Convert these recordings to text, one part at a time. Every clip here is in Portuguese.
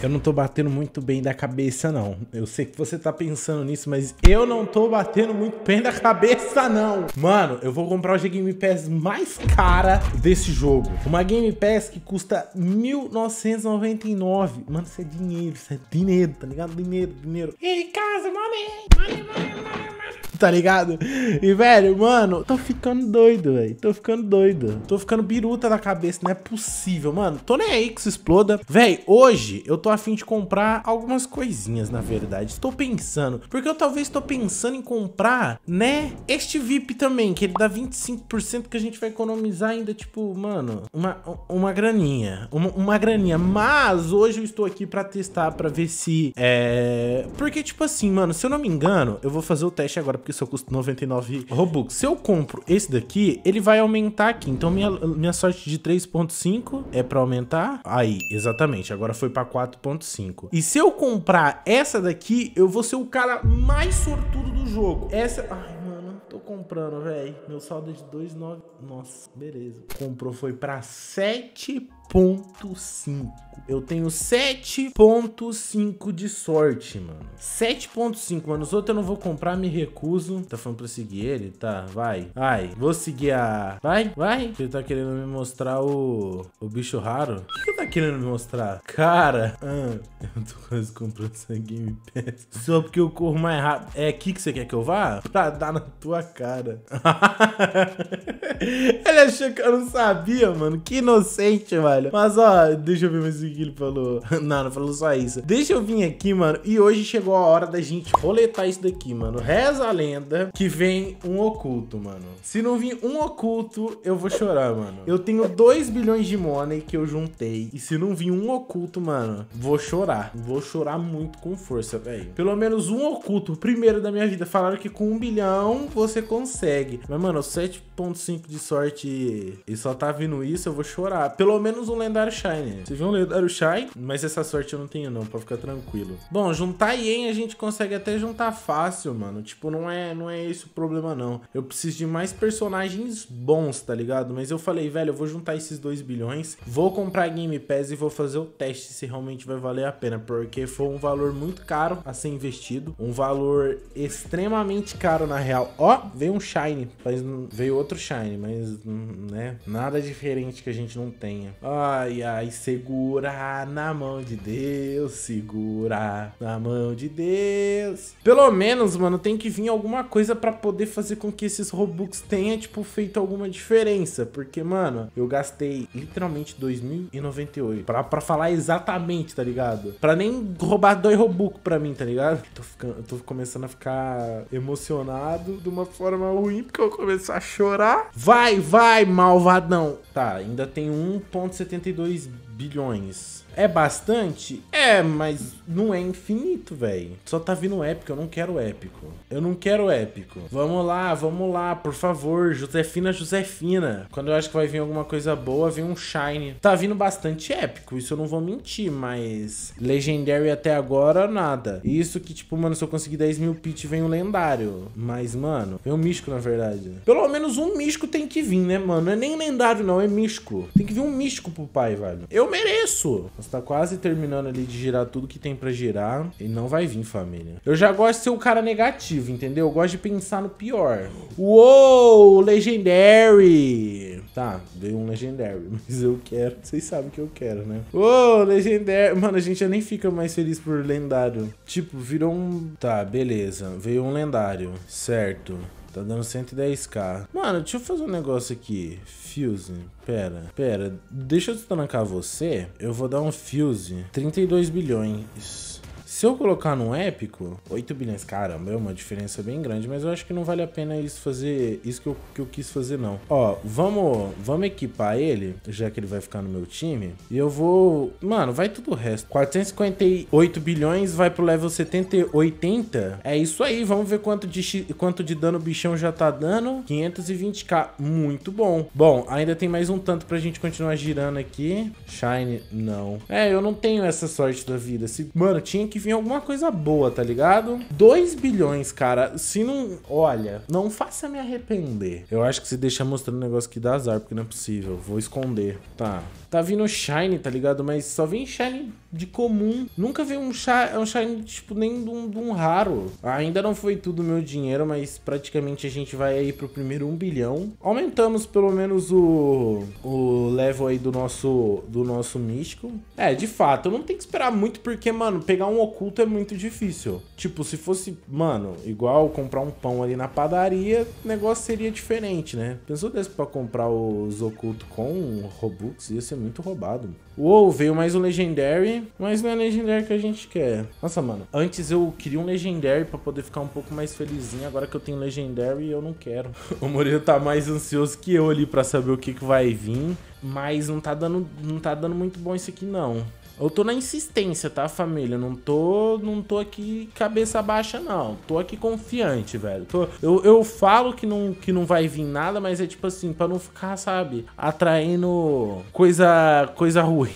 Eu não tô batendo muito bem da cabeça, não. Eu sei que você tá pensando nisso, mas eu não tô batendo muito bem da cabeça, não. Mano, eu vou comprar hoje a Game Pass mais cara desse jogo. Uma Game Pass que custa 1.999. Mano, isso é dinheiro, isso é dinheiro, tá ligado? Dinheiro, dinheiro. E casa, money, money, money, money, money. tá ligado? E, velho, mano, tô ficando doido, velho. Tô ficando doido. Tô ficando biruta na cabeça, não é possível, mano. Tô nem aí que isso exploda. Velho, hoje eu tô afim de comprar algumas coisinhas, na verdade. Estou pensando. Porque eu talvez tô pensando em comprar, né, este VIP também, que ele dá 25% que a gente vai economizar ainda, tipo, mano, uma, uma graninha. Uma, uma graninha. Mas hoje eu estou aqui pra testar, pra ver se... É... Porque, tipo assim, mano, se eu não me engano, eu vou fazer o teste agora, porque isso custa 99 Robux. Se eu compro esse daqui, ele vai aumentar aqui. Então minha, minha sorte de 3.5 é para aumentar. Aí, exatamente. Agora foi para 4.5. E se eu comprar essa daqui, eu vou ser o cara mais sortudo do jogo. Essa... Ai, mano, tô comprando, velho. Meu saldo é de 2,9. Nossa, beleza. Comprou, foi pra 7 7.5. Eu tenho 7.5 de sorte, mano. 7.5, mano. Os outros eu não vou comprar, me recuso. Tá falando pra seguir ele? Tá, vai. Vai. Vou seguir a... Vai, vai. Ele tá querendo me mostrar o... O bicho raro. O que ele tá querendo me mostrar? Cara... Ah, eu tô quase comprando essa Game Pass. Só porque eu corro mais rápido. É aqui que você quer que eu vá? Pra tá, dar na tua cara. ele achou que eu não sabia, mano. Que inocente, mano. Mas, ó, deixa eu ver mais o que ele falou. Não, não falou só isso. Deixa eu vir aqui, mano. E hoje chegou a hora da gente roletar isso daqui, mano. Reza a lenda que vem um oculto, mano. Se não vir um oculto, eu vou chorar, mano. Eu tenho 2 bilhões de money que eu juntei. E se não vir um oculto, mano, vou chorar. Vou chorar muito com força, velho. Pelo menos um oculto, primeiro da minha vida. Falaram que com um bilhão você consegue. Mas, mano, 7 0.5 de sorte e só tá vindo isso, eu vou chorar. Pelo menos um lendário Shine. Você viu um lendário Shine? Mas essa sorte eu não tenho não, pra ficar tranquilo. Bom, juntar Yen a gente consegue até juntar fácil, mano. Tipo, não é, não é esse o problema não. Eu preciso de mais personagens bons, tá ligado? Mas eu falei, velho, eu vou juntar esses 2 bilhões, vou comprar Game Pass e vou fazer o teste se realmente vai valer a pena. Porque foi um valor muito caro a ser investido. Um valor extremamente caro, na real. Ó, veio um Shine, mas veio outro outro Shine, mas, hum, né? Nada diferente que a gente não tenha. Ai, ai, segura na mão de Deus, segura na mão de Deus. Pelo menos, mano, tem que vir alguma coisa para poder fazer com que esses Robux tenha, tipo, feito alguma diferença. Porque, mano, eu gastei literalmente 2.098 para falar exatamente, tá ligado? Para nem roubar dois Robux para mim, tá ligado? Tô, ficando, tô começando a ficar emocionado de uma forma ruim, porque eu começo a chorar Vai, vai, malvadão tá, ainda tem 1,72 bilhões. É bastante? É, mas não é infinito, velho. Só tá vindo épico, eu não quero épico. Eu não quero épico. Vamos lá, vamos lá, por favor. Josefina, Josefina. Quando eu acho que vai vir alguma coisa boa, vem um Shine. Tá vindo bastante épico, isso eu não vou mentir, mas Legendary até agora, nada. Isso que, tipo, mano, se eu conseguir 10 mil pit, vem um lendário. Mas, mano, vem um místico, na verdade. Pelo menos um místico tem que vir, né, mano? Não é nem lendário, não, é é místico. Tem que vir um místico pro pai, velho. Eu mereço! Você tá quase terminando ali de girar tudo que tem pra girar. E não vai vir, família. Eu já gosto de ser o cara negativo, entendeu? Eu gosto de pensar no pior. Uou! Legendary! Tá, veio um Legendary. Mas eu quero... Vocês sabem que eu quero, né? Uou! Legendary! Mano, a gente já nem fica mais feliz por lendário. Tipo, virou um... Tá, beleza. Veio um lendário. Certo. Tá dando 110k. Mano, deixa eu fazer um negócio aqui. Fuse. Pera, pera. Deixa eu destrancar você. Eu vou dar um fuse. 32 bilhões. Se eu colocar num épico, 8 bilhões, caramba, é uma diferença bem grande, mas eu acho que não vale a pena isso fazer, isso que eu, que eu quis fazer não. Ó, vamos, vamos equipar ele, já que ele vai ficar no meu time, e eu vou, mano, vai tudo o resto. 458 bilhões vai pro level 70, 80, é isso aí, vamos ver quanto de, quanto de dano o bichão já tá dando, 520k, muito bom. Bom, ainda tem mais um tanto pra gente continuar girando aqui, Shine, não. É, eu não tenho essa sorte da vida, se, mano, tinha que vir vir alguma coisa boa, tá ligado? 2 bilhões, cara. Se não. Olha, não faça me arrepender. Eu acho que se deixar mostrando um negócio que dá azar, porque não é possível. Vou esconder. Tá. Tá vindo Shine, tá ligado? Mas só vem Shine de comum. Nunca vi um, shi um Shine, tipo, nem de um, de um raro. Ainda não foi tudo meu dinheiro, mas praticamente a gente vai aí pro primeiro 1 um bilhão. Aumentamos pelo menos o, o level aí do nosso, do nosso místico. É, de fato, eu não tenho que esperar muito, porque, mano, pegar um Oculus oculto é muito difícil. Tipo, se fosse, mano, igual comprar um pão ali na padaria, o negócio seria diferente, né? Pensou desse pra comprar os oculto com Robux? Ia ser muito roubado. Uou, veio mais um Legendary, mas não é Legendary que a gente quer. Nossa, mano, antes eu queria um Legendary pra poder ficar um pouco mais felizinho, agora que eu tenho Legendary eu não quero. o Murilo tá mais ansioso que eu ali pra saber o que que vai vir, mas não tá dando, não tá dando muito bom isso aqui não. Eu tô na insistência, tá, família? Não tô, não tô aqui cabeça baixa, não. Tô aqui confiante, velho. Tô, eu, eu falo que não, que não vai vir nada, mas é tipo assim, pra não ficar, sabe, atraindo coisa, coisa ruim.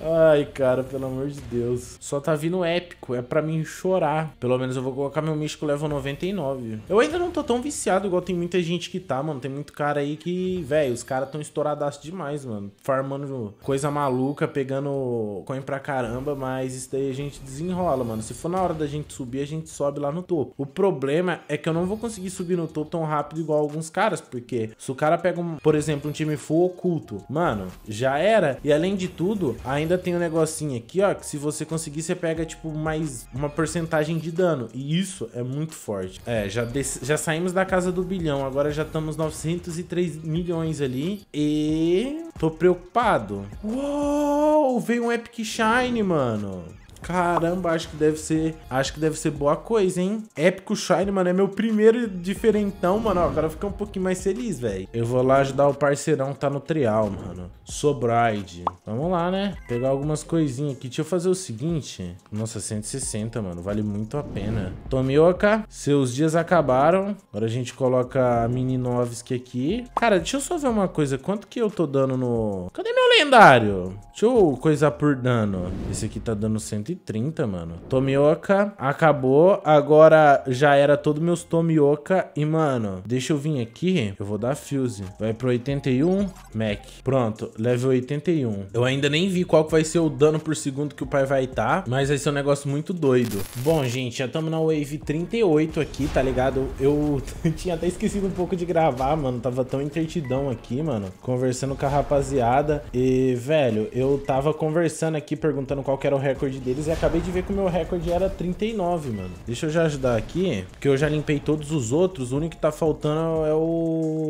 Ai, cara, pelo amor de Deus. Só tá vindo épico, é pra mim chorar. Pelo menos eu vou colocar meu místico level 99. Eu ainda não tô tão viciado igual tem muita gente que tá, mano. Tem muito cara aí que, velho, os caras tão estouradaço demais, mano. Farmando coisa maluca, pegando coin pra caramba, mas isso daí a gente desenrola, mano. Se for na hora da gente subir, a gente sobe lá no topo. O problema é que eu não vou conseguir subir no topo tão rápido igual alguns caras, porque se o cara pega, um, por exemplo, um time full oculto, mano, já era. E além de tudo, tudo, ainda tem um negocinho aqui, ó, que se você conseguir, você pega, tipo, mais uma porcentagem de dano. E isso é muito forte. É, já, já saímos da casa do bilhão, agora já estamos 903 milhões ali. E... tô preocupado. Uou, veio um Epic Shine, mano. Caramba, acho que deve ser. Acho que deve ser boa coisa, hein? Épico Shine, mano. É meu primeiro diferentão, mano. Ó, agora fica um pouquinho mais feliz, velho. Eu vou lá ajudar o parceirão que tá no trial, mano. Sobride. Vamos lá, né? Pegar algumas coisinhas aqui. Deixa eu fazer o seguinte. Nossa, 160, mano. Vale muito a pena. Tomioka, seus dias acabaram. Agora a gente coloca a Mini Novsky aqui. Cara, deixa eu só ver uma coisa. Quanto que eu tô dando no... Cadê meu lendário? Deixa eu coisar por dano. Esse aqui tá dando 160. 130, mano. Tomioka acabou. Agora já era todos meus Tomioka. E, mano, deixa eu vir aqui. Eu vou dar Fuse. Vai pro 81. Mac. Pronto. Level 81. Eu ainda nem vi qual que vai ser o dano por segundo que o pai vai estar. Tá, mas vai ser um negócio muito doido. Bom, gente, já estamos na Wave 38 aqui, tá ligado? Eu tinha até esquecido um pouco de gravar, mano. Tava tão entretidão aqui, mano. Conversando com a rapaziada. E, velho, eu tava conversando aqui, perguntando qual era o recorde dele deles e acabei de ver que o meu recorde era 39, mano. Deixa eu já ajudar aqui, porque eu já limpei todos os outros. O único que tá faltando é o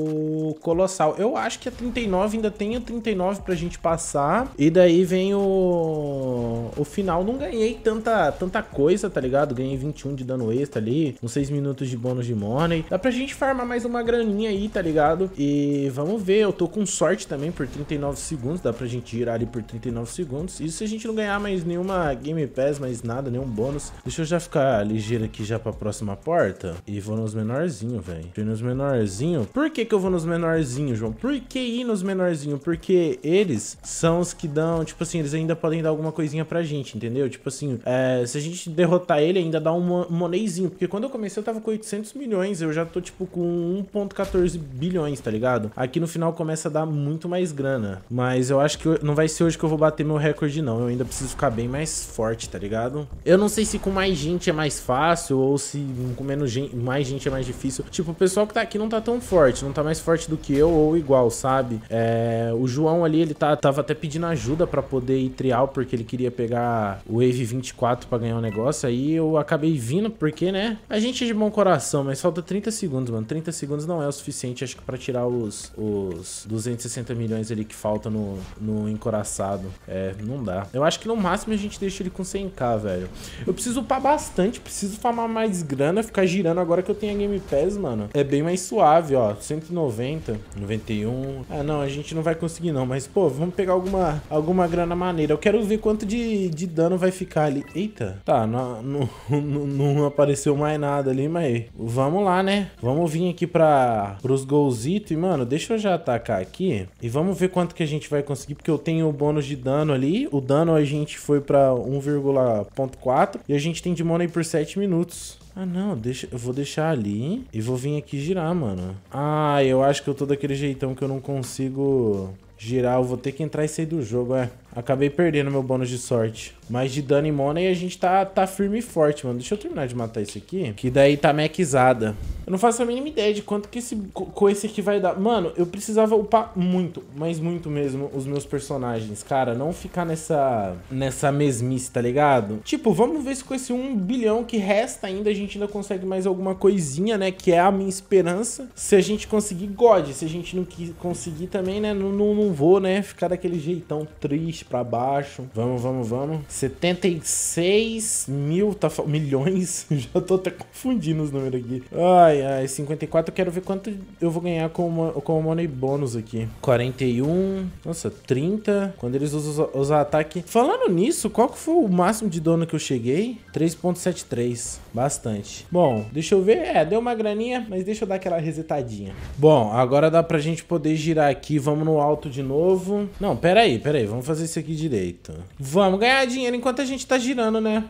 colossal. Eu acho que a 39 ainda tem a 39 pra gente passar. E daí vem o... O final. Não ganhei tanta, tanta coisa, tá ligado? Ganhei 21 de dano extra ali. Uns 6 minutos de bônus de money. Dá pra gente farmar mais uma graninha aí, tá ligado? E vamos ver. Eu tô com sorte também por 39 segundos. Dá pra gente girar ali por 39 segundos. Isso se a gente não ganhar mais nenhuma Game Pass, mais nada, nenhum bônus. Deixa eu já ficar ligeiro aqui já pra próxima porta. E vou nos menorzinho, velho. Vou nos menorzinho. Por que que eu vou nos menorzinhos? menorzinho, João. Por que ir nos menorzinhos? Porque eles são os que dão, tipo assim, eles ainda podem dar alguma coisinha pra gente, entendeu? Tipo assim, é, se a gente derrotar ele, ainda dá um monezinho. Porque quando eu comecei, eu tava com 800 milhões, eu já tô, tipo, com 1.14 bilhões, tá ligado? Aqui no final começa a dar muito mais grana. Mas eu acho que não vai ser hoje que eu vou bater meu recorde, não. Eu ainda preciso ficar bem mais forte, tá ligado? Eu não sei se com mais gente é mais fácil ou se com menos gente, mais gente é mais difícil. Tipo, o pessoal que tá aqui não tá tão forte, não tá mais forte do que que eu ou igual, sabe? É, o João ali, ele tá, tava até pedindo ajuda para poder ir trial, porque ele queria pegar o Wave 24 para ganhar o um negócio. Aí eu acabei vindo, porque, né? A gente é de bom coração, mas falta 30 segundos, mano. 30 segundos não é o suficiente, acho que para tirar os, os 260 milhões ali que falta no, no encoraçado. É, não dá. Eu acho que no máximo a gente deixa ele com 100k, velho. Eu preciso upar bastante, preciso farmar mais grana, ficar girando agora que eu tenho a Game Pass, mano. É bem mais suave, ó. 190. 91. Ah, não, a gente não vai conseguir não. Mas, pô, vamos pegar alguma, alguma grana maneira. Eu quero ver quanto de, de dano vai ficar ali. Eita. Tá, não, não, não apareceu mais nada ali, mas vamos lá, né? Vamos vir aqui pra, pros golzitos. E, mano, deixa eu já atacar aqui. E vamos ver quanto que a gente vai conseguir, porque eu tenho o bônus de dano ali. O dano a gente foi pra 1,4. E a gente tem de money por 7 minutos. Ah, não, deixa, eu vou deixar ali e vou vir aqui girar, mano. Ah, eu acho que eu tô daquele jeitão que eu não consigo girar. Eu vou ter que entrar e sair do jogo, é. Acabei perdendo meu bônus de sorte. Mas de dano e money a gente tá, tá firme e forte, mano. Deixa eu terminar de matar isso aqui. Que daí tá mequizada. Eu não faço a mínima ideia de quanto que esse coice aqui vai dar. Mano, eu precisava upar muito, mas muito mesmo, os meus personagens. Cara, não ficar nessa, nessa mesmice, tá ligado? Tipo, vamos ver se com esse 1 bilhão que resta ainda, a gente ainda consegue mais alguma coisinha, né? Que é a minha esperança. Se a gente conseguir, God. Se a gente não conseguir também, né? Não, não, não vou, né? Ficar daquele jeitão triste para baixo. Vamos, vamos, vamos. 76 mil, tá, milhões. Já tô até confundindo os números aqui. Ai, ai, 54. Eu quero ver quanto eu vou ganhar com, o com o Money Bônus aqui. 41. Nossa, 30. Quando eles usam os, os ataques. Falando nisso, qual que foi o máximo de dono que eu cheguei? 3.73. Bastante. Bom, deixa eu ver. É, deu uma graninha, mas deixa eu dar aquela resetadinha. Bom, agora dá pra gente poder girar aqui. Vamos no alto de novo. Não, pera aí, pera aí. Vamos fazer isso aqui direito. Vamos ganhar dinheiro enquanto a gente tá girando, né?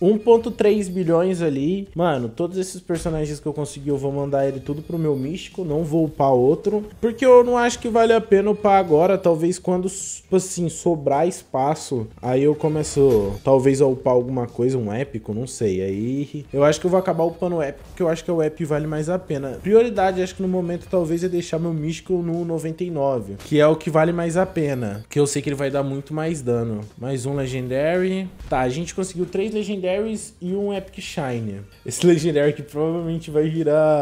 1.3 bilhões ali. Mano, todos esses personagens que eu consegui, eu vou mandar ele tudo pro meu místico. Não vou upar outro. Porque eu não acho que vale a pena upar agora. Talvez quando, tipo assim, sobrar espaço, aí eu começo, talvez, a upar alguma coisa, um épico, não sei. Aí eu acho que eu vou acabar upando o app, porque eu acho que o app vale mais a pena. Prioridade, acho que no momento, talvez, é deixar meu Mystical no 99, que é o que vale mais a pena, que eu sei que ele vai dar muito mais dano. Mais um Legendary. Tá, a gente conseguiu três Legendaries e um Epic Shine. Esse Legendary que provavelmente vai virar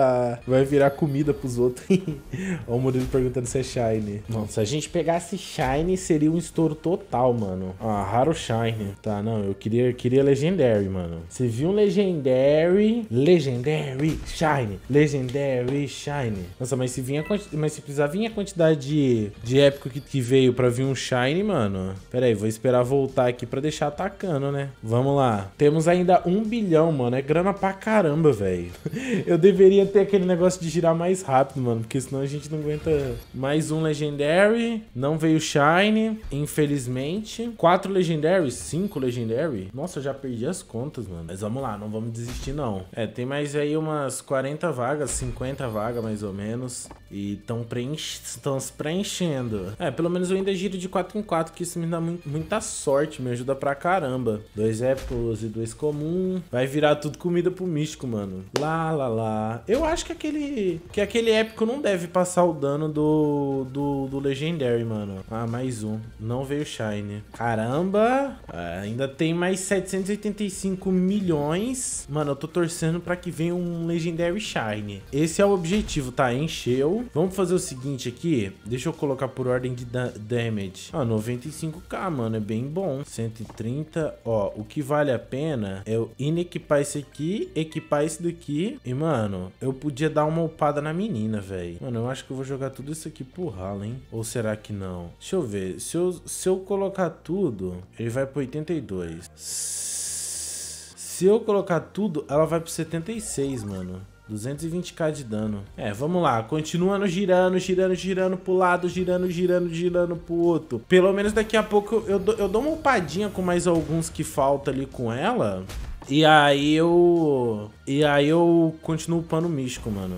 vai virar comida pros outros. Olha o modelo perguntando se é Shine. Não, se a gente pegasse Shine, seria um estouro total, mano. Ah, raro Shine. Tá, não, eu queria, queria Legendary, mano. Você viu um Legendary Legendary. Legendary Shine. Legendary Shine. Nossa, mas se, vinha, mas se precisar vir a quantidade de, de épico que, que veio pra vir um Shine, mano. Pera aí, vou esperar voltar aqui pra deixar atacando, né? Vamos lá. Temos ainda um bilhão, mano. É grana pra caramba, velho. Eu deveria ter aquele negócio de girar mais rápido, mano. Porque senão a gente não aguenta. Mais um Legendary. Não veio Shine, infelizmente. Quatro Legendaries, cinco Legendary. Nossa, eu já perdi as contas, mano. Mas vamos lá, não vamos desistir desistir, não. É, tem mais aí umas 40 vagas, 50 vagas mais ou menos. E estão se preenchendo. É, pelo menos eu ainda giro de 4 em 4, que isso me dá mu muita sorte, me ajuda pra caramba. Dois épicos e dois comum. Vai virar tudo comida pro místico, mano. Lá, lá, lá. Eu acho que aquele que aquele épico não deve passar o dano do, do, do Legendary, mano. Ah, mais um. Não veio Shine. Caramba! Ah, ainda tem mais 785 milhões. Mano, eu tô torcendo pra que venha um Legendary Shine. Esse é o objetivo, tá? Encheu vamos fazer o seguinte aqui. Deixa eu colocar por ordem de da damage. Ah, 95k, mano. É bem bom. 130. Ó, o que vale a pena é eu inequipar esse aqui, equipar esse daqui. E, mano, eu podia dar uma upada na menina, velho. Mano, eu acho que eu vou jogar tudo isso aqui pro ralo, hein? Ou será que não? Deixa eu ver. Se eu, se eu colocar tudo, ele vai pro 82. Se eu colocar tudo, ela vai pro 76, mano. 220k de dano. É, vamos lá. Continuando girando, girando, girando pro lado, girando, girando, girando pro outro. Pelo menos daqui a pouco eu, eu dou uma upadinha com mais alguns que falta ali com ela. E aí eu... E aí eu continuo upando o místico, mano.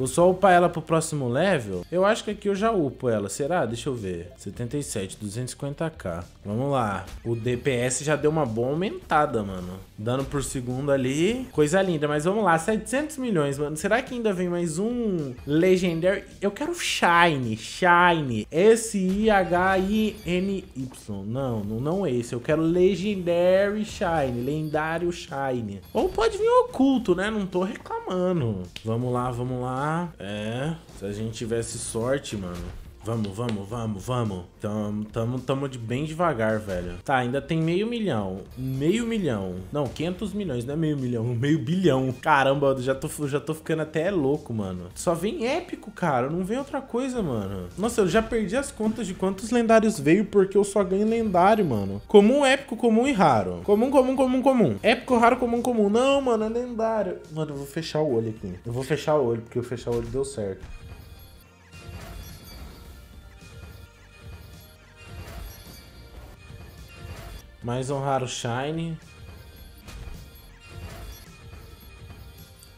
Vou só upar ela pro próximo level. Eu acho que aqui eu já upo ela. Será? Deixa eu ver. 77, 250k. Vamos lá. O DPS já deu uma boa aumentada, mano. Dano por segundo ali. Coisa linda. Mas vamos lá. 700 milhões, mano. Será que ainda vem mais um Legendary? Eu quero Shine. Shine. S-I-H-I-N-Y. Não, não, é esse. Eu quero Legendary Shine. Lendário Shine. Ou pode vir oculto, né? Não tô reclamando. Vamos lá, vamos lá. É, se a gente tivesse sorte, mano. Vamos, vamos, vamos, vamos. Tamo, tamo, tamo de bem devagar, velho. Tá, ainda tem meio milhão. Meio milhão. Não, 500 milhões, não é meio milhão, meio bilhão. Caramba, já tô, já tô ficando até louco, mano. Só vem épico, cara. Não vem outra coisa, mano. Nossa, eu já perdi as contas de quantos lendários veio porque eu só ganho lendário, mano. Comum, épico, comum e raro. Comum, comum, comum, comum. Épico, raro, comum, comum. Não, mano, é lendário. Mano, eu vou fechar o olho aqui. Eu vou fechar o olho, porque eu fechar o olho deu certo. Mais um raro Shine.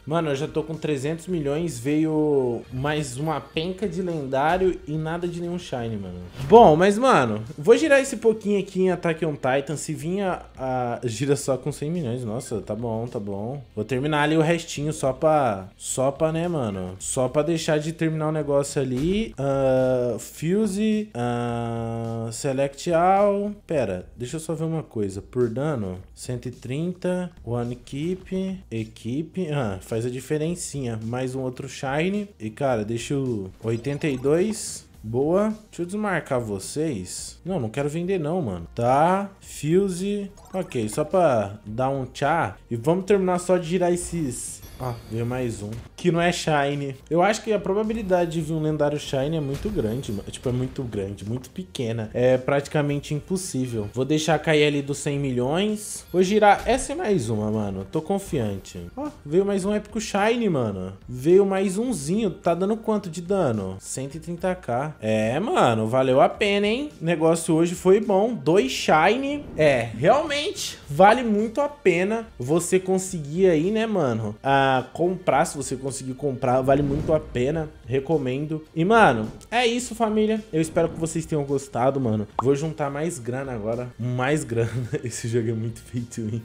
Mano, eu já tô com 300 milhões, veio mais uma penca de lendário e nada de nenhum Shine, mano. Bom, mas, mano, vou girar esse pouquinho aqui em Attack on Titan. Se vinha, a... gira só com 100 milhões. Nossa, tá bom, tá bom. Vou terminar ali o restinho só pra... Só pra, né, mano? Só pra deixar de terminar o um negócio ali. Uh, fuse, uh, Select All. Pera, deixa eu só ver uma coisa. Por dano, 130, One Keep, Equipe... Ah, uh, faz a diferencinha. Mais um outro Shine. E, cara, deixa o 82. Boa. Deixa eu desmarcar vocês. Não, não quero vender não, mano. Tá. Fuse. Ok, só pra dar um tchá. E vamos terminar só de girar esses ah, veio mais um. Que não é Shine. Eu acho que a probabilidade de vir um lendário Shine é muito grande. Tipo, é muito grande, muito pequena. É praticamente impossível. Vou deixar cair ali dos 100 milhões. Vou girar essa e é mais uma, mano. Tô confiante. Ó, ah, veio mais um épico Shine, mano. Veio mais umzinho. Tá dando quanto de dano? 130k. É, mano, valeu a pena, hein? O negócio hoje foi bom. Dois Shine. É, realmente vale muito a pena você conseguir aí, né, mano? Ah, comprar, se você conseguir comprar, vale muito a pena, recomendo. E, mano, é isso, família. Eu espero que vocês tenham gostado, mano. Vou juntar mais grana agora, mais grana. Esse jogo é muito feito hein?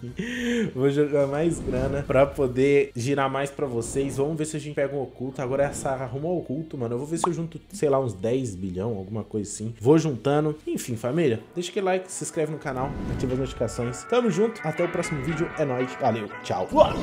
Vou jogar mais grana pra poder girar mais pra vocês. Vamos ver se a gente pega um oculto. Agora essa arruma um oculto, mano. Eu vou ver se eu junto, sei lá, uns 10 bilhão, alguma coisa assim. Vou juntando. Enfim, família, deixa aquele like, se inscreve no canal, ativa as notificações. Tamo junto, até o próximo vídeo. É nóis, valeu, tchau. Uau!